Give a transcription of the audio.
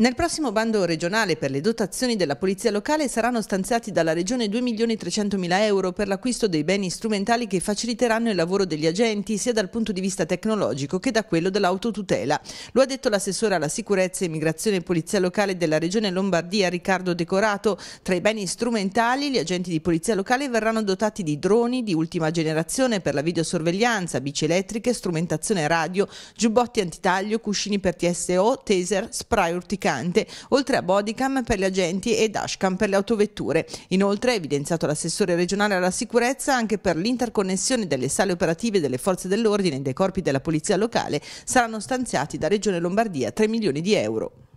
Nel prossimo bando regionale per le dotazioni della Polizia Locale saranno stanziati dalla Regione 2.300.000 euro per l'acquisto dei beni strumentali che faciliteranno il lavoro degli agenti sia dal punto di vista tecnologico che da quello dell'autotutela. Lo ha detto l'assessore alla sicurezza, immigrazione e polizia locale della Regione Lombardia Riccardo Decorato. Tra i beni strumentali gli agenti di Polizia Locale verranno dotati di droni di ultima generazione per la videosorveglianza, bici elettriche, strumentazione radio, giubbotti antitaglio, cuscini per TSO, taser, spray urticale lubricante, oltre a bodycam per gli agenti e dashcam per le autovetture. Inoltre ha evidenziato l'assessore regionale alla sicurezza anche per l'interconnessione delle sale operative delle forze dell'ordine e dei corpi della polizia locale saranno stanziati da Regione Lombardia 3 milioni di euro.